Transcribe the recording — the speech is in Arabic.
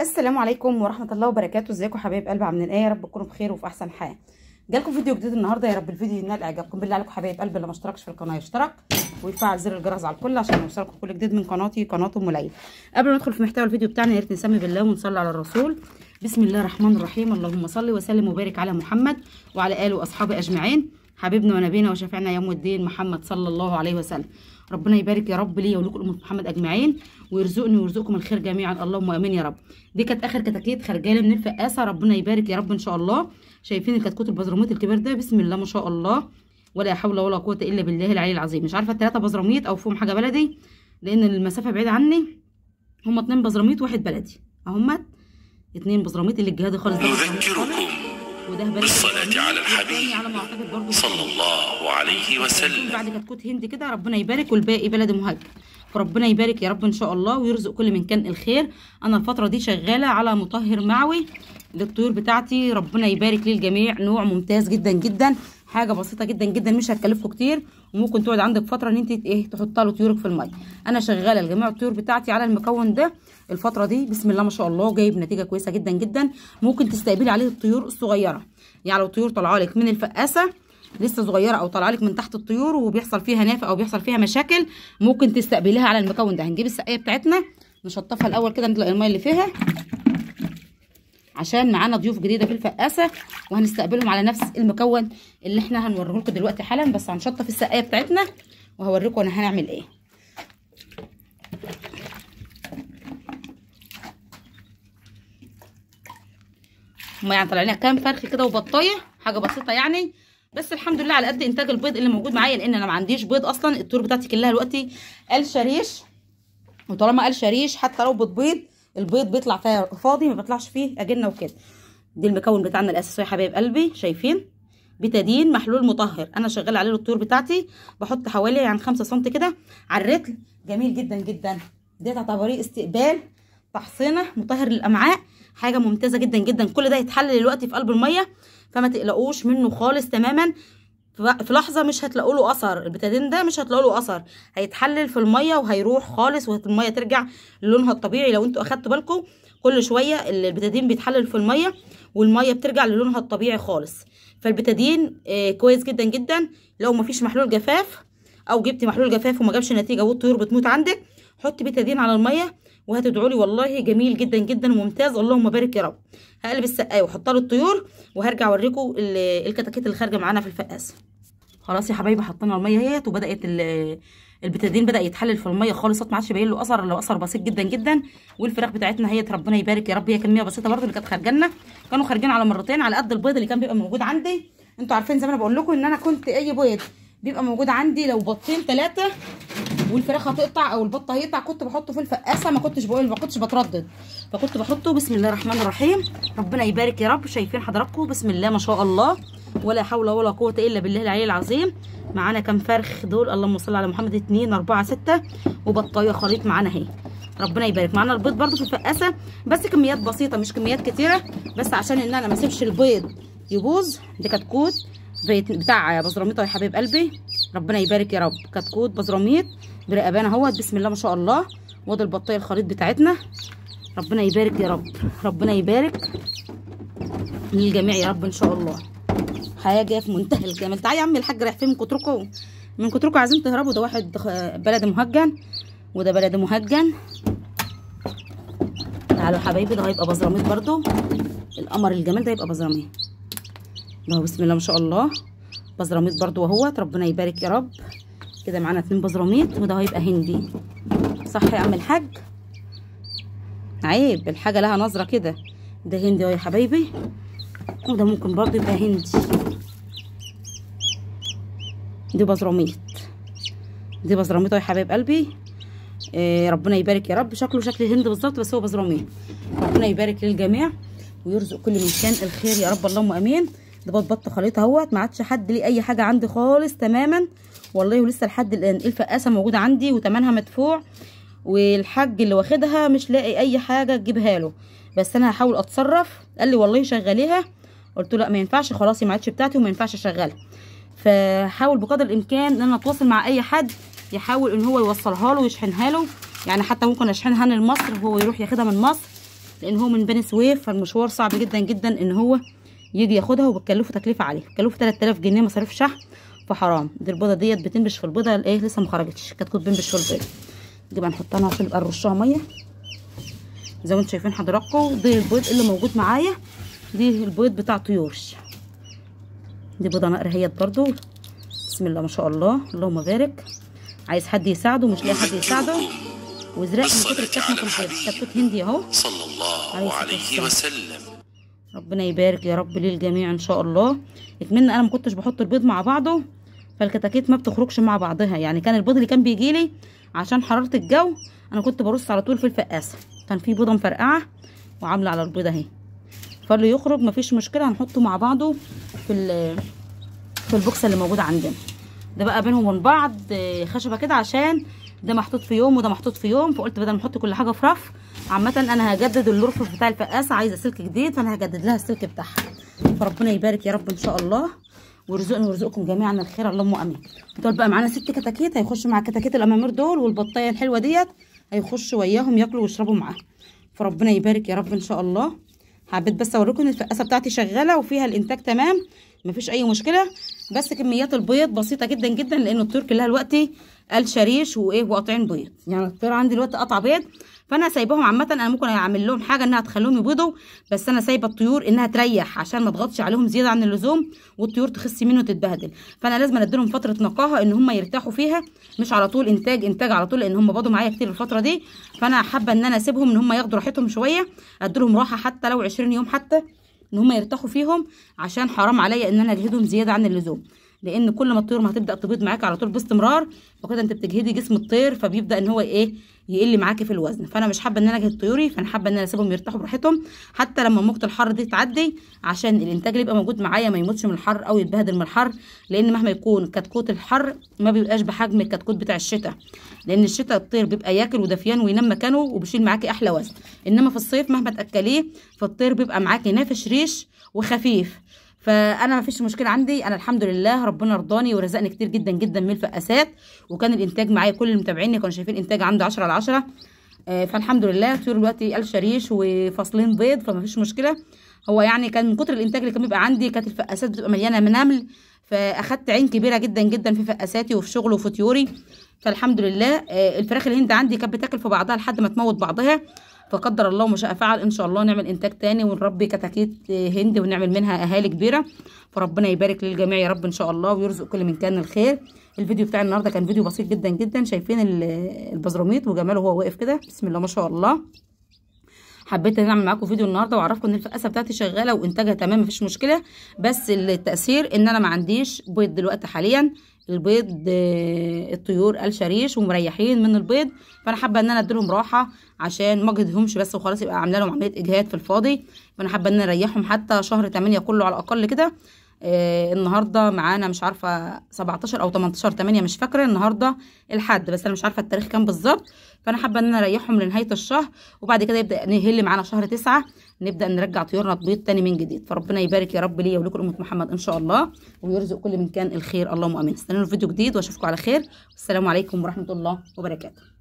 السلام عليكم ورحمه الله وبركاته ازيكم حبايب قلب عم ايه يا رب تكونوا بخير وفي احسن حال جالكم فيديو جديد النهارده يا رب الفيديو ينال اعجابكم بالله عليكم حبايب قلب اللي ما اشتركش في القناه يشترك ويفعل زر الجرس على الكل عشان يوصلكم كل جديد من قناتي قناه ام ليلى قبل ما ندخل في محتوى الفيديو بتاعنا يا ريت نسمي بالله ونصلي على الرسول بسم الله الرحمن الرحيم اللهم صل وسلم وبارك على محمد وعلى اله واصحابه اجمعين حبيبنا ونبينا وشفيعنا يوم الدين محمد صلى الله عليه وسلم ربنا يبارك يا رب ليا ولكل الامه محمد اجمعين ويرزقني ويرزقكم الخير جميعا اللهم امين يا رب دي كانت اخر كتاكيت لي من الفقاسه ربنا يبارك يا رب ان شاء الله شايفين الكتكوت البزرميت الكبير ده بسم الله ما شاء الله ولا حول ولا قوه الا بالله العلي العظيم مش عارفه الثلاثه بزرميت او فيهم حاجه بلدي لان المسافه بعيده عني هما اتنين بزرميت واحد بلدي اهمت اتنين بزرميت اللي الجهاد خالص ده بالصلاة على الحبيب صلى الله عليه وسلم بعد كتكوت هند كده ربنا يبارك والباقي بلد مهاجر ربنا يبارك يا رب ان شاء الله ويرزق كل من كان الخير انا الفتره دي شغاله على مطهر معوي للطيور بتاعتي ربنا يبارك للجميع نوع ممتاز جدا جدا حاجه بسيطه جدا جدا مش هتكلفكم كتير وممكن تقعد عندك فتره ان انت ايه تحط له طيورك في الميه انا شغاله لجميع الطيور بتاعتي على المكون ده الفتره دي بسم الله ما شاء الله جايب نتيجه كويسه جدا جدا ممكن تستقبلي عليه الطيور الصغيره يعني لو طيور طالعه لك من الفقاسه لسه صغيره او طالعه لك من تحت الطيور وبيحصل فيها نافق او بيحصل فيها مشاكل ممكن تستقبليها على المكون ده هنجيب السقايه بتاعتنا نشطفها الاول كده نطلع الميه اللي فيها عشان معانا ضيوف جديده في الفقاسه وهنستقبلهم على نفس المكون اللي احنا هنوريه لكم دلوقتي حالا بس هنشطف السقايه بتاعتنا وهوريكم انا هنعمل ايه ما يعني لنا كام فرخ كده وبطايه حاجه بسيطه يعني بس الحمد لله على قد انتاج البيض اللي موجود معايا لان انا ما عنديش بيض اصلا الطيور بتاعتي كلها دلوقتي قال شريش وطالما قال شريش حتى لو بتبيض البيض بيطلع فاضي ما بيطلعش فيه اجنه وكده دي المكون بتاعنا الاساسي يا حبايب قلبي شايفين بتادين محلول مطهر انا شغاله عليه الطيور بتاعتي بحط حوالي يعني 5 سم كده على الرتل جميل جدا جدا دي تعتبريه استقبال فحصينه مطهر للامعاء حاجه ممتازه جدا جدا كل ده يتحلل دلوقتي في قلب الميه فما تقلقوش منه خالص تماما في لحظه مش هتلاقوا له اثر البتادين ده مش هتلاقوا له اثر هيتحلل في الميه وهيروح خالص والميه ترجع للونها الطبيعي لو انتوا اخدتوا بالكم كل شويه البتادين بيتحلل في الميه والميه بترجع للونها الطبيعي خالص فالبتادين آه، كويس جدا جدا لو مفيش محلول جفاف او جبتي محلول جفاف وما جابش نتيجه والطيور بتموت عندك حطي بتادين على الميه وهتدعوا لي والله جميل جدا جدا وممتاز اللهم بارك يا رب هقلب السقايه واحطها للطيور وهرجع اوريكم الكتاكيت اللي خارجه معانا في الفقاسه خلاص يا حبايبي حطينا الميه اهيت وبدات البتادين بدا يتحلل في الميه خالص ما عادش باين له اثر لو اثر بسيط جدا جدا والفراخ بتاعتنا اهيت ربنا يبارك يا رب هي كميه بسيطه برده اللي كانت خارجه لنا كانوا خارجين على مرتين على قد البيض اللي كان بيبقى موجود عندي انتوا عارفين زي ما انا بقول لكم ان انا كنت اي بيض بيبقى موجود عندي لو بطين ثلاثه والفراخ هتقطع او البطه هيقطع كنت بحطه في الفقاسه ما كنتش بقول ما كنتش بتردد فكنت بحطه بسم الله الرحمن الرحيم ربنا يبارك يا رب شايفين حضراتكم بسم الله ما شاء الله ولا حول ولا قوه الا بالله العلي العظيم معانا كام فرخ دول اللهم صل على محمد 2 4 6 وبطايه خليط معانا اهي ربنا يبارك معانا البيض برده في الفقاسه بس كميات بسيطه مش كميات كتيره بس عشان ان انا ما اسيبش البيض يبوظ دي كتكوت بتاع بزرميطه يا حبيب قلبي ربنا يبارك يا رب كتكوت بزراميط برقبان اهوت بسم الله ما شاء الله وادي البطايه الخليط بتاعتنا ربنا يبارك يا رب ربنا يبارك للجميع يا رب ان شاء الله حاجه في منتهى الجمال تعالى يا عم الحاج رايح فين من كتركم من كتركم عايزين تهربوا ده واحد بلد مهجن وده بلد مهجن تعالوا حبايبي ده هيبقى بزراميط برضو القمر الجمال ده يبقى بزراميط ده بسم الله ما شاء الله بزراميط برضو اهوت ربنا يبارك يا رب كده معانا اتنين بزراميط وده هيبقى هندي صح يا عم الحاج عيب الحاجه لها نظره كده ده هندي اهو يا حبايبي وده ممكن برضو يبقى هندي دي بزراميط دي بزراميط اهو يا حبايب قلبي إيه ربنا يبارك يا رب شكله شكل هند بالظبط بس هو بزراميط ربنا يبارك للجميع ويرزق كل من كان الخير يا رب اللهم امين ده بط خليط اهوت ما عادش حد ليه اي حاجه عندي خالص تماما والله ولسه لحد الان الفقاسه موجوده عندي وتمنها مدفوع والحاج اللي واخدها مش لاقي اي حاجه تجيبها له بس انا هحاول اتصرف قال لي والله شغليها قلت له لا ما ينفعش خلاص ما عادش بتاعتي وما ينفعش اشغلها فحاول بقدر الامكان ان انا اتواصل مع اي حد يحاول ان هو يوصلها له ويشحنها له يعني حتى ممكن اشحنها لمصر وهو يروح ياخدها من مصر لان هو من بني سويف فالمشوار صعب جدا جدا ان هو يجي ياخدها وبتكلفه تكلفه عاليه تكلفه 3000 جنيه مصاريف شحن فحرام دي البيضه ديت بتنبش في البيضه الايه لسه ما خرجتش كانت كنت بنبش في البيضه دي بقى نحطها انا عشان نرشها ميه زي ما انتم شايفين حضراتكم دي البيض اللي موجود معايا دي البيض بتاع طيوش دي بيضه هي برضو بسم الله ما شاء الله اللهم بارك عايز حد يساعده مش لاقي حد يساعده وزرق من كتر الشحن في البيض كتكوت هندي اهو صلى الله عليه وسلم ربنا يبارك يا رب للجميع ان شاء الله اتمنى انا ما كنتش بحط البيض مع بعضه فالكتاكيت ما بتخرجش مع بعضها يعني كان البيض اللي كان بيجي لي عشان حراره الجو انا كنت برص على طول في الفقاسه كان في بيضه مفرقعه وعامله على البيضه اهي فاللي يخرج مفيش مشكله هنحطه مع بعضه في في البوكس اللي موجود عندنا ده بقى بينهم وبين بعض خشبه كده عشان ده محطوط في يوم وده محطوط في يوم فقلت بدل ما احط كل حاجه في رف عامه انا هجدد الرفرف بتاع الفقاسه عايزه سلك جديد فانا هجدد لها السلك بتاعها فربنا يبارك يا رب ان شاء الله ويرزقنا ويرزقكم جميعا الخير اللهم امين دول بقى معانا ست كتاكيت هيخش مع كتاكيت الامامير دول والبطايه الحلوه ديت هيخش وياهم ياكلوا ويشربوا معاها فربنا يبارك يا رب ان شاء الله حبيت بس اوريكم الفقاسه بتاعتي شغاله وفيها الانتاج تمام مفيش اي مشكله بس كميات البيض بسيطه جدا جدا لان الطيور كلها الوقت قال شريش وايه وقاطعين بيض يعني الطير عندي الوقت قطع بيض فانا سايباهم عامه انا ممكن اعمل لهم حاجه انها تخليهم يبيضوا بس انا سايبه الطيور انها تريح عشان ما تضغطش عليهم زياده عن اللزوم والطيور تخس منه وتتبهدل فانا لازم اديلهم فتره نقاهه ان هم يرتاحوا فيها مش على طول انتاج انتاج على طول لان هم بيضوا معايا كتير الفتره دي فانا حابه ان انا اسيبهم ان هم ياخدوا راحتهم شويه اديلهم راحه حتى لو 20 يوم حتى ان هم يرتاحوا فيهم عشان حرام عليا ان انا اجهدهم زياده عن اللزوم لان كل ما الطيور ما هتبدا تبيض معاكي على طول باستمرار فكده انت بتجهدي جسم الطير فبيبدا ان هو ايه يقل معاكي في الوزن فانا مش حابه ان انا اجهد طيوري فانا حابه ان انا اسيبهم يرتاحوا براحتهم حتى لما موجه الحر دي تعدي عشان الانتاج اللي يبقى موجود معايا ما يموتش من الحر او يتبهدل من الحر لان مهما يكون كتكوت الحر ما بيبقاش بحجم الكتكوت بتاع الشتاء لان الشتاء الطير بيبقى ياكل ودفيان وينام مكانه وبيشيل معاكي احلى وزن انما في الصيف مهما تاكليه فالطير بيبقى معاكي نافش ريش وخفيف فانا ما فيش مشكله عندي انا الحمد لله ربنا رضاني ورزقني كتير جدا جدا من الفقاسات وكان الانتاج معايا كل المتابعين كانوا شايفين انتاج عندي 10 على 10 آه، فالحمد لله طيور دلوقتي الف شريش وفصلين بيض فما فيش مشكله هو يعني كان من كتر الانتاج اللي كان بيبقى عندي كانت الفقاسات بتبقى مليانه منمل فاخدت عين كبيره جدا جدا في فقاساتي وفي شغلي وفي طيوري فالحمد لله آه، الفراخ الهند عندي كانت بتاكل في بعضها لحد ما تموت بعضها فقدر الله ما شاء فعل ان شاء الله نعمل انتاج تاني ونربي كتاكيت هند ونعمل منها اهالي كبيره فربنا يبارك للجميع يا رب ان شاء الله ويرزق كل من كان الخير الفيديو بتاع النهارده كان فيديو بسيط جدا جدا شايفين البزرميط وجماله وهو واقف كده بسم الله ما شاء الله حبيت ان اعمل معاكم فيديو النهارده واعرفكم ان الفقاسه بتاعتي شغاله وانتاجها تمام مفيش مشكله بس التاثير ان انا ما عنديش بيض دلوقتي حاليا البيض آه، الطيور الشريش ومريحين من البيض فانا حابه ان انا اديلهم راحه عشان ما اجهدهمش بس وخلاص يبقى عامله لهم عمليه اجهاد في الفاضي فانا حابه ان انا اريحهم حتى شهر 8 كله على الاقل كده آه النهارده معانا مش عارفه 17 او 18 8 مش فاكره النهارده الحد بس انا مش عارفه التاريخ كام بالظبط فانا حابه ان انا اريحهم لنهايه الشهر وبعد كده يبدا يهل معانا شهر 9 نبدا نرجع طيورنا تبيض تاني من جديد فربنا يبارك يا رب ليا ولكل امه محمد ان شاء الله ويرزق كل من كان الخير اللهم امين استنونا في فيديو جديد واشوفكم على خير والسلام عليكم ورحمه الله وبركاته